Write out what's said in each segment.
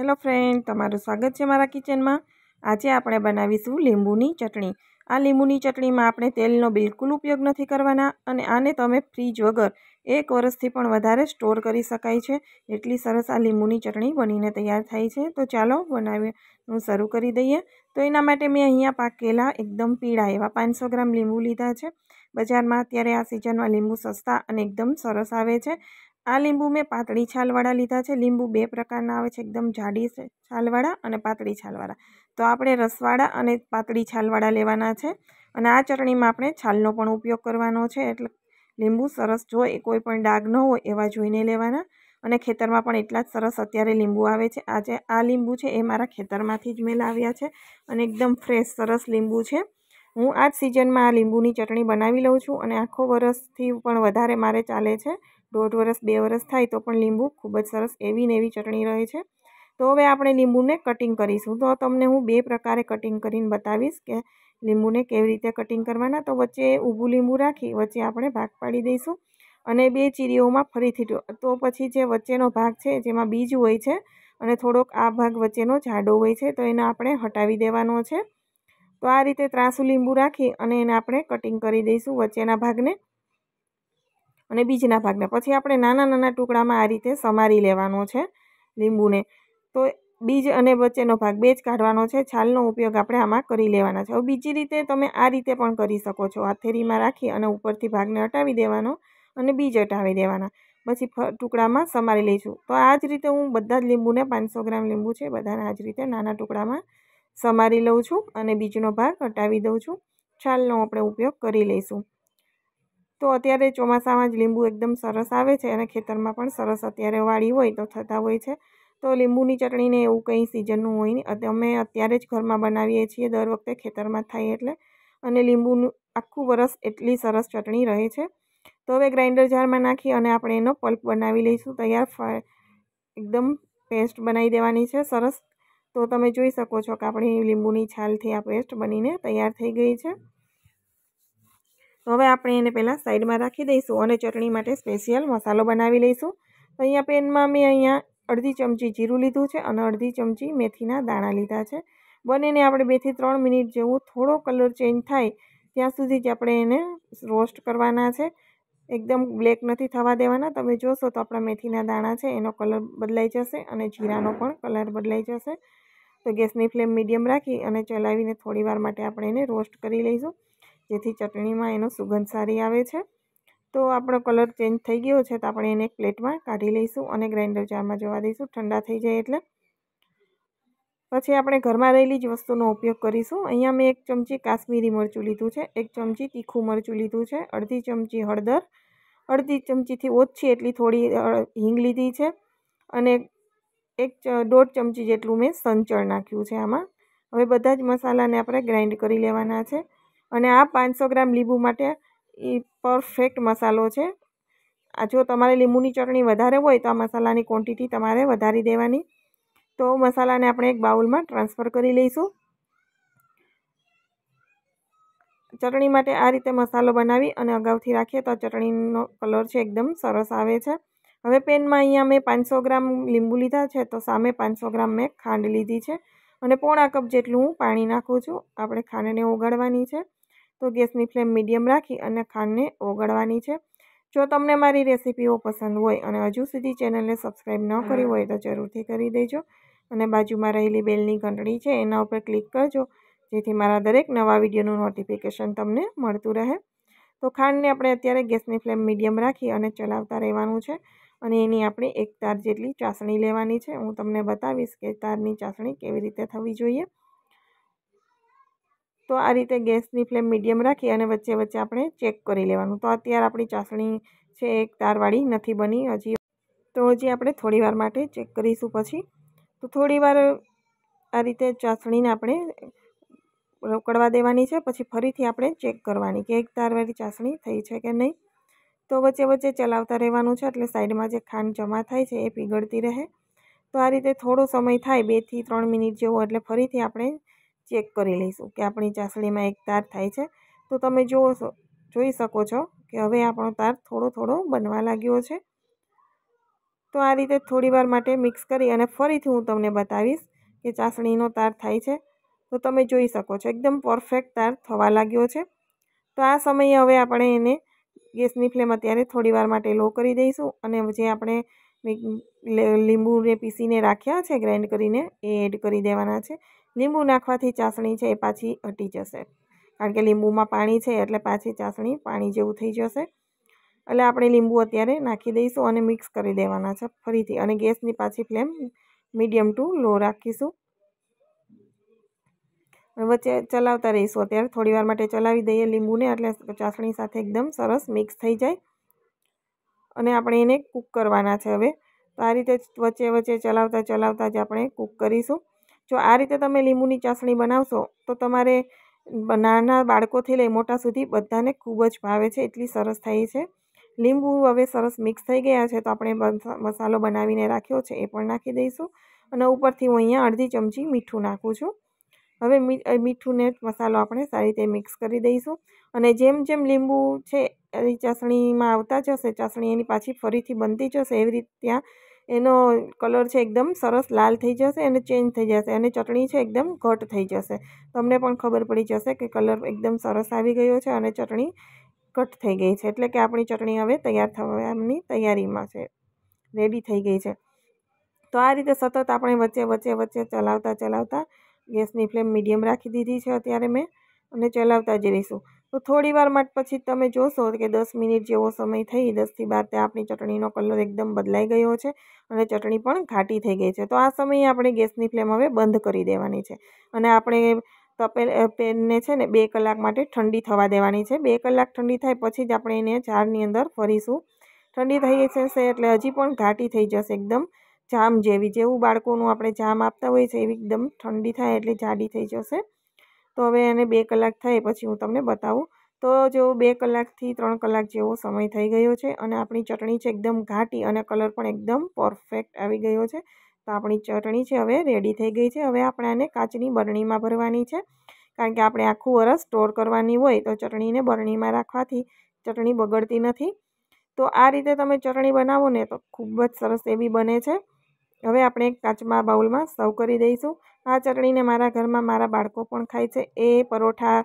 hello friend તમારું સ્વાગત છે મારા કિચનમાં આજે આપણે બનાવીશું લીંબુની ચટણી આ લીંબુની ચટણીમાં આપણે તેલનો બિલકુલ ઉપયોગ નથી કરવાના અને આને તમે ફ્રીજ વગર એક વર્ષથી પણ વધારે સ્ટોર કરી શકાય છે એટલી સરસ આ લીંબુની ચટણી બનીને તૈયાર થાય છે તો ચાલો બનાવવાનું શરૂ કરી દઈએ તો એના માટે મેં અહીંયા પાકેલા એકદમ પીળા એવા પાંચસો ગ્રામ લીંબુ લીધા છે બજારમાં અત્યારે આ સિઝનમાં લીંબુ સસ્તા અને એકદમ સરસ આવે છે આ લીંબુ મેં પાતળી છાલવાળા લીધા છે લીંબુ બે પ્રકારના આવે છે એકદમ જાડી છાલવાળા અને પાતળી છાલવાળા તો આપણે રસવાળા અને પાતળી છાલવાળા લેવાના છે અને આ ચટણીમાં આપણે છાલનો પણ ઉપયોગ કરવાનો છે એટલે લીંબુ સરસ જો એ કોઈ પણ ડાઘ ન હોય એવા જોઈને લેવાના અને ખેતરમાં પણ એટલા જ સરસ અત્યારે લીંબુ આવે છે આજે આ લીંબુ છે એ મારા ખેતરમાંથી જ મેં લાવ્યા છે અને એકદમ ફ્રેશ સરસ લીંબુ છે હું આ જ સિઝનમાં આ લીંબુની ચટણી બનાવી લઉં છું અને આખો વરસથી પણ વધારે મારે ચાલે છે દોઢ વરસ બે વરસ થાય તો પણ લીંબુ ખૂબ જ સરસ એવી ને એવી ચટણી રહે છે તો હવે આપણે લીંબુને કટિંગ કરીશું તો તમને હું બે પ્રકારે કટિંગ કરીને બતાવીશ કે લીંબુને કેવી રીતે કટિંગ કરવાના તો વચ્ચે ઊભું લીંબુ રાખી વચ્ચે આપણે ભાગ પાડી દઈશું અને બે ચીરીઓમાં ફરીથી તો પછી જે વચ્ચેનો ભાગ છે જેમાં બીજ હોય છે અને થોડોક આ ભાગ વચ્ચેનો જાડો હોય છે તો એને આપણે હટાવી દેવાનો છે તો આ રીતે ત્રાસુ લીંબુ રાખી અને એને આપણે કટિંગ કરી દઈશું વચ્ચેના ભાગને અને બીજના ભાગને પછી આપણે નાના નાના ટુકડામાં આ રીતે સમારી લેવાનો છે લીંબુને તો બીજ અને વચ્ચેનો ભાગ બે જ કાઢવાનો છે છાલનો ઉપયોગ આપણે આમાં કરી લેવાના છે હવે બીજી રીતે તમે આ રીતે પણ કરી શકો છો હાથેરીમાં રાખી અને ઉપરથી ભાગને હટાવી દેવાનો અને બીજ હટાવી દેવાના પછી ટુકડામાં સમારી લઈશું તો આ જ રીતે હું બધા જ લીંબુને પાંચસો ગ્રામ લીંબુ છે બધાને આ જ રીતે નાના ટુકડામાં સમારી લઉં છું અને બીજનો ભાગ હટાવી દઉં છું છાલનો આપણે ઉપયોગ કરી લઈશું તો અત્યારે ચોમાસામાં જ લીંબુ એકદમ સરસ આવે છે અને ખેતરમાં પણ સરસ અત્યારે વાળી હોય તો થતાં હોય છે તો લીંબુની ચટણીને એવું કંઈ સિઝનનું હોય નહીં અમે અત્યારે જ ઘરમાં બનાવીએ છીએ દર વખતે ખેતરમાં થાય એટલે અને લીંબુનું આખું વરસ એટલી સરસ ચટણી રહે છે તો હવે ગ્રાઇન્ડર જારમાં નાખી અને આપણે એનો પલ્પ બનાવી લઈશું તૈયાર એકદમ પેસ્ટ બનાવી દેવાની છે સરસ તો તમે જોઈ શકો છો કે આપણી લીંબુની છાલથી આ પેસ્ટ બનીને તૈયાર થઈ ગઈ છે તો હવે આપણે એને પહેલાં સાઈડમાં રાખી દઈશું અને ચટણી માટે સ્પેશિયલ મસાલો બનાવી લઈશું તો અહીંયા પેનમાં મેં અહીંયા અડધી ચમચી જીરું લીધું છે અને અડધી ચમચી મેથીના દાણા લીધા છે બંનેને આપણે બેથી ત્રણ મિનિટ જેવું થોડો કલર ચેન્જ થાય ત્યાં સુધી જ આપણે એને રોસ્ટ કરવાના છે એકદમ બ્લેક નથી થવા દેવાના તમે જોશો તો આપણા મેથીના દાણા છે એનો કલર બદલાઈ જશે અને જીરાનો પણ કલર બદલાઈ જશે તો ગેસની ફ્લેમ મીડિયમ રાખી અને ચલાવીને થોડીવાર માટે આપણે એને રોસ્ટ કરી લઈશું જેથી ચટણીમાં એનો સુગંધ સારી આવે છે તો આપણો કલર ચેન્જ થઈ ગયો છે તો આપણે એને એક પ્લેટમાં કાઢી લઈશું અને ગ્રાઇન્ડર ચારમાં જવા દઈશું ઠંડા થઈ જાય એટલે પછી આપણે ઘરમાં રહેલી જ વસ્તુનો ઉપયોગ કરીશું અહીંયા મેં એક ચમચી કાશ્મીરી મરચું લીધું છે એક ચમચી તીખું મરચું લીધું છે અડધી ચમચી હળદર અડધી ચમચીથી ઓછી એટલી થોડી હિંગ લીધી છે અને એક દોઢ ચમચી જેટલું મેં સંચળ નાખ્યું છે આમાં હવે બધા જ મસાલાને આપણે ગ્રાઇન્ડ કરી લેવાના છે અને આ પાંચસો ગ્રામ લીંબુ માટે એ પરફેક્ટ મસાલો છે આ જો તમારે લીંબુની ચટણી વધારે હોય તો આ મસાલાની ક્વોન્ટિટી તમારે વધારી દેવાની તો મસાલાને આપણે એક બાઉલમાં ટ્રાન્સફર કરી લઈશું ચટણી માટે આ રીતે મસાલો બનાવી અને અગાઉથી રાખીએ તો ચટણીનો કલર છે એકદમ સરસ આવે છે હવે પેનમાં અહીંયા મેં પાંચસો ગ્રામ લીંબુ લીધા છે તો સામે પાંચસો ગ્રામ મેં ખાંડ લીધી છે અને પોણા કપ જેટલું હું પાણી નાખું છું આપણે ખાંડને ઓગાળવાની છે તો ગેસની ફ્લેમ મીડિયમ રાખી અને ખાંડને ઓગળવાની છે જો તમને મારી રેસીપીઓ પસંદ હોય અને હજુ સુધી ચેનલને સબસ્ક્રાઈબ ન કરી હોય તો જરૂરથી કરી દેજો અને બાજુમાં રહેલી બેલની ઘંટડી છે એના ઉપર ક્લિક કરજો જેથી મારા દરેક નવા વિડીયોનું નોટિફિકેશન તમને મળતું રહે તો ખાંડને આપણે અત્યારે ગેસની ફ્લેમ મીડિયમ રાખી અને ચલાવતા રહેવાનું છે અને એની આપણે એક તાર જેટલી ચાસણી લેવાની છે હું તમને બતાવીશ કે તારની ચાસણી કેવી રીતે થવી જોઈએ તો આ રીતે ગેસની ફ્લેમ મીડિયમ રાખી અને વચ્ચે વચ્ચે આપણે ચેક કરી લેવાનું તો અત્યારે આપણી ચાસણી છે એક તારવાળી નથી બની હજી તો હજી આપણે થોડીવાર માટે ચેક કરીશું પછી તો થોડીવાર આ રીતે ચાસણીને આપણે રોકડવા દેવાની છે પછી ફરીથી આપણે ચેક કરવાની કે એક તારવાળી ચાસણી થઈ છે કે નહીં તો વચ્ચે વચ્ચે ચલાવતા રહેવાનું છે એટલે સાઈડમાં જે ખાંડ જમા થાય છે એ પીગળતી રહે તો આ રીતે થોડો સમય થાય બેથી ત્રણ મિનિટ જેવો એટલે ફરીથી આપણે ચેક કરી લઈશું કે આપણી ચાસણીમાં એક તાર થાય છે તો તમે જોવો જોઈ શકો છો કે હવે આપણો તાર થોડો થોડો બનવા લાગ્યો છે તો આ રીતે થોડીવાર માટે મિક્સ કરી અને ફરીથી હું તમને બતાવીશ કે ચાસણીનો તાર થાય છે તો તમે જોઈ શકો છો એકદમ પરફેક્ટ તાર થવા લાગ્યો છે તો આ સમયે હવે આપણે એને ગેસની ફ્લેમ અત્યારે થોડીવાર માટે લો કરી દઈશું અને જે આપણે લીંબુને પીસીને રાખ્યા છે ગ્રાઇન્ડ કરીને એ એડ કરી દેવાના છે લીંબુ નાખવાથી ચાસણી છે એ પાછી હટી જશે કારણ કે લીંબુમાં પાણી છે એટલે પાછી ચાસણી પાણી જેવું થઈ જશે એટલે આપણે લીંબુ અત્યારે નાખી દઈશું અને મિક્સ કરી દેવાના છે ફરીથી અને ગેસની પાછી ફ્લેમ મીડિયમ ટુ લો રાખીશું વચ્ચે ચલાવતા રહીશું અત્યારે થોડીવાર માટે ચલાવી દઈએ લીંબુને એટલે ચાસણી સાથે એકદમ સરસ મિક્સ થઈ જાય અને આપણે એને કૂક કરવાના છે હવે તો આ રીતે વચ્ચે વચ્ચે ચલાવતા ચલાવતા જ આપણે કૂક કરીશું જો આ રીતે તમે લીંબુની ચાસણી બનાવશો તો તમારે નાના બાળકોથી લઈ મોટા સુધી બધાને ખૂબ જ ભાવે છે એટલી સરસ થાય છે લીંબુ હવે સરસ મિક્સ થઈ ગયા છે તો આપણે મસાલો બનાવીને રાખ્યો છે એ પણ નાખી દઈશું અને ઉપરથી હું અહીંયા અડધી ચમચી મીઠું નાખું છું હવે મીઠુંને મસાલો આપણે સારી રીતે મિક્સ કરી દઈશું અને જેમ જેમ લીંબુ છે એ ચાસણીમાં આવતા જશે ચાસણી એની પાછી ફરીથી બનતી જશે એવી રીત ત્યાં એનો કલર છે એકદમ સરસ લાલ થઈ જશે અને ચેન્જ થઈ જશે અને ચટણી છે એકદમ ઘટ થઈ જશે તમને પણ ખબર પડી જશે કે કલર એકદમ સરસ આવી ગયો છે અને ચટણી ઘટ થઈ ગઈ છે એટલે કે આપણી ચટણી હવે તૈયાર થવાની તૈયારીમાં છે રેડી થઈ ગઈ છે તો આ રીતે સતત આપણે વચ્ચે વચ્ચે વચ્ચે ચલાવતા ચલાવતા ગેસની ફ્લેમ મીડિયમ રાખી દીધી છે અત્યારે મેં અને ચલાવતા જ રહીશું તો થોડી વાર માટે પછી તમે જોશો કે દસ મિનિટ જેવો સમય થઈ દસથી બાર તે આપણી ચટણીનો કલર એકદમ બદલાઈ ગયો છે અને ચટણી પણ ઘાટી થઈ ગઈ છે તો આ સમયે આપણે ગેસની ફ્લેમ હવે બંધ કરી દેવાની છે અને આપણે તપેલ પેનને છે ને બે કલાક માટે ઠંડી થવા દેવાની છે બે કલાક ઠંડી થાય પછી જ આપણે એને જારની અંદર ફરીશું ઠંડી થઈ જશે એટલે હજી પણ ઘાટી થઈ જશે એકદમ જામ જેવી જેવું બાળકોનું આપણે જામ આપતા હોઈએ છીએ એવી એકદમ ઠંડી થાય એટલે જાડી થઈ જશે તો હવે એને બે કલાક થાય પછી હું તમને બતાવું તો જો બે કલાકથી ત્રણ કલાક જેવો સમય થઈ ગયો છે અને આપણી ચટણી છે એકદમ ઘાટી અને કલર પણ એકદમ પરફેક્ટ આવી ગયો છે તો આપણી ચટણી છે હવે રેડી થઈ ગઈ છે હવે આપણે આને કાચની બરણીમાં ભરવાની છે કારણ કે આપણે આખું વરસ સ્ટોર કરવાની હોય તો ચટણીને બરણીમાં રાખવાથી ચટણી બગડતી નથી તો આ રીતે તમે ચટણી બનાવો ને તો ખૂબ જ સરસ એવી બને છે હવે આપણે એક કાચમાં બાઉલમાં સર્વ કરી દઈશું આ ચટણીને મારા ઘરમાં મારા બાળકો પણ ખાય છે એ પરોઠા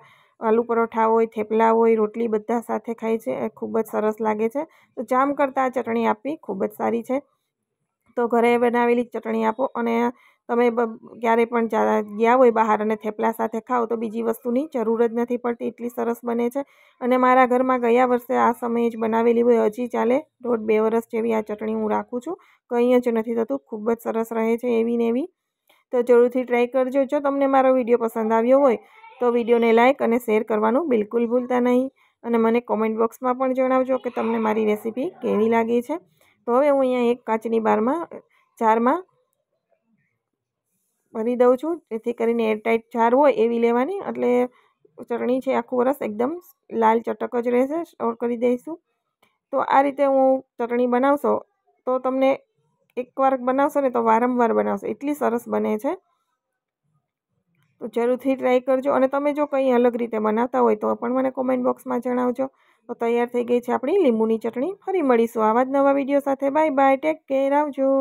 આલુ પરોઠા હોય થેપલા હોય રોટલી બધા સાથે ખાય છે એ ખૂબ જ સરસ લાગે છે તો જામ કરતાં આ ચટણી આપવી ખૂબ જ સારી છે તો ઘરે બનાવેલી ચટણી આપો અને તમે ક્યારે પણ ગયા હોય બહાર અને થેપલા સાથે ખાઓ તો બીજી વસ્તુની જરૂર જ નથી પડતી એટલી સરસ બને છે અને મારા ઘરમાં ગયા વર્ષે આ સમયે જ બનાવેલી હોય હજી ચાલે દોઢ બે વર્ષ જેવી આ ચટણી હું રાખું છું કંઈ જ નથી થતું ખૂબ જ સરસ રહે છે એવી ને એવી તો જરૂરથી ટ્રાય કરજો જો તમને મારો વિડીયો પસંદ આવ્યો હોય તો વિડીયોને લાઇક અને શેર કરવાનું બિલકુલ ભૂલતા નહીં અને મને કોમેન્ટ બોક્સમાં પણ જણાવજો કે તમને મારી રેસીપી કેવી લાગી છે તો હવે હું અહીંયા એક કાચની બારમાં ચારમાં ભરી દઉં છું જેથી કરીને એરટાઈટ જાર હોય એવી લેવાની એટલે ચટણી છે આખું વરસ એકદમ લાલ ચટક જ રહેશે સ્ટોર કરી દઈશું તો આ રીતે હું ચટણી બનાવશો તો તમને એકવાર બનાવશો ને તો વારંવાર બનાવશો એટલી સરસ બને છે તો જરૂરથી ટ્રાય કરજો અને તમે જો કંઈ અલગ રીતે બનાવતા હોય તો પણ મને કોમેન્ટ બોક્સમાં જણાવજો તો તૈયાર થઈ ગઈ છે આપણી લીંબુની ચટણી ફરી મળીશું આવા જ નવા વિડીયો સાથે બાય બાય ટેક કેર આવજો